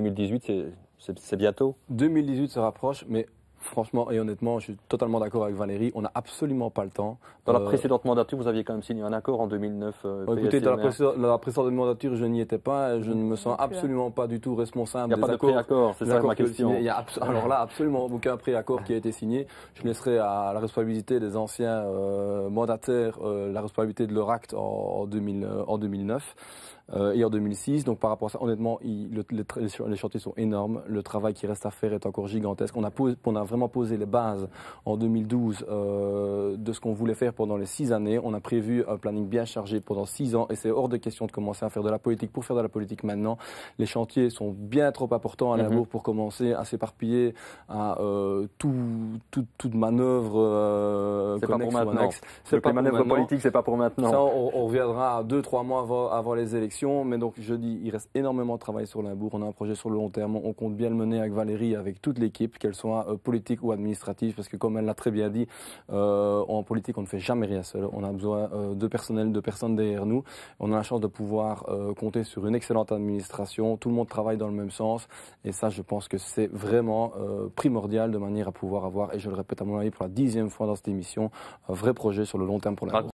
2018, c'est bientôt 2018 se rapproche, mais franchement et honnêtement, je suis totalement d'accord avec Valérie. On n'a absolument pas le temps. Dans la euh, précédente mandature, vous aviez quand même signé un accord en 2009. Euh, bah, écoutez, dans la, précédente, mandature, je n'y étais pas. Euh, je ne me sens absolument pas du tout responsable. Il n'y a pas de préaccord, c'est ça ma question. alors là, absolument aucun préaccord qui a été signé. Je laisserai à la responsabilité des anciens mandataires la responsabilité de leur acte en 2009. Euh, et en 2006. Donc par rapport à ça, honnêtement, les, chantiers sont énormes. Le travail qui reste à faire est encore gigantesque. On a, on a vraiment posé les bases en 2012 euh, de ce qu'on voulait faire pendant les six années. On a prévu un planning bien chargé pendant six ans et c'est hors de question de commencer à faire de la politique pour faire de la politique maintenant. Les chantiers sont bien trop importants à la mhm. pour commencer à s'éparpiller à euh, toute manœuvre. politique c'est pas pour maintenant. les manœuvres politiques, c'est pas pour maintenant. on, reviendra à deux, trois mois avant les élections. Mais donc, je dis, il reste énormément de travail sur Limbourg. On a un projet sur le long terme. On compte bien le mener avec Valérie, avec toute l'équipe, qu'elle soit euh, politique ou administrative, parce que comme elle l'a très bien dit, euh, en politique, on ne fait jamais rien seul. On a besoin euh, de personnel, de personnes derrière nous. On a la chance de pouvoir compter sur une excellente administration. Tout le monde travaille dans le même sens. Et ça, je pense que c'est vraiment primordial de manière à pouvoir avoir, et je le répète à mon avis pour la dixième fois dans cette émission, un vrai projet sur le long terme pour la